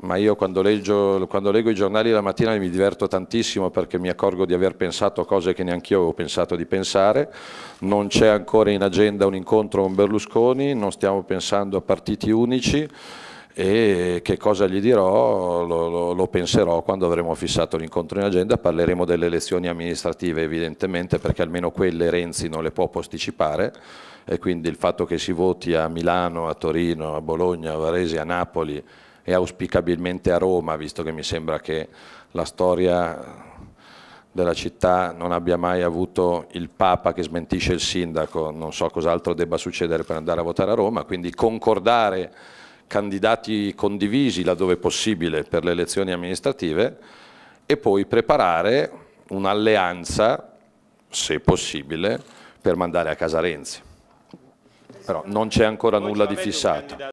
ma io quando, leggo, quando leggo i giornali la mattina mi diverto tantissimo perché mi accorgo di aver pensato cose che neanche io avevo pensato di pensare, non c'è ancora in agenda un incontro con Berlusconi, non stiamo pensando a partiti unici e che cosa gli dirò lo, lo, lo, penserò quando avremo fissato l'incontro in agenda, parleremo delle elezioni amministrative evidentemente perché almeno quelle Renzi non le può posticipare e quindi il fatto che si voti a Milano, a Torino, a Bologna, a Varese, a Napoli e auspicabilmente a Roma, visto che mi sembra che la storia della città non abbia mai avuto il Papa che smentisce il sindaco, non so cos'altro debba succedere per andare a votare a Roma, quindi concordare candidati condivisi laddove possibile per le elezioni amministrative e poi preparare un'alleanza, se possibile, per mandare a casa Renzi. Però non c'è ancora nulla di fissato.